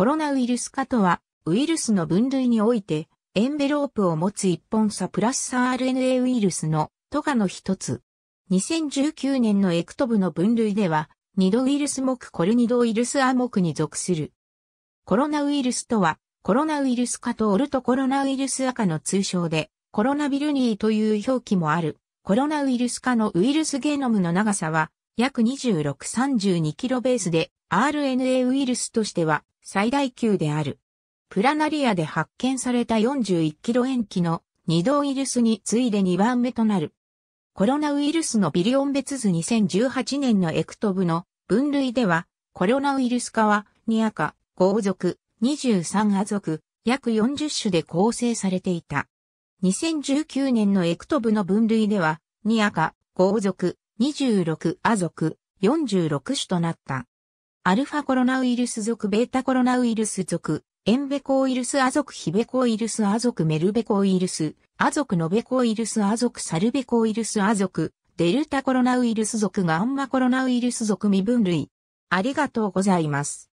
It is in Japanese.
コロナウイルス化とは、ウイルスの分類において、エンベロープを持つ一本差プラス3 RNA ウイルスのトガの一つ。2019年のエクト部の分類では、二度ウイルス目コルニドウイルスア目に属する。コロナウイルスとは、コロナウイルス化とオルトコロナウイルス赤の通称で、コロナビルニーという表記もある。コロナウイルス化のウイルスゲノムの長さは、約2632キロベースで、RNA ウイルスとしては最大級である。プラナリアで発見された41キロ塩基の二度ウイルスに次いで2番目となる。コロナウイルスのビリオン別図2018年のエクトブの分類では、コロナウイルス化は2赤、5属、23ア属、約40種で構成されていた。2019年のエクトブの分類では、2赤、5属、26ア属、46種となった。アルファコロナウイルス属、ベータコロナウイルス属、エンベコウイルスア族、ヒベコウイルスア族、メルベコウイルス、ア族、ノベコウイルスア族、サルベコウイルスア族、デルタコロナウイルス属、ガンマコロナウイルス属未分類。ありがとうございます。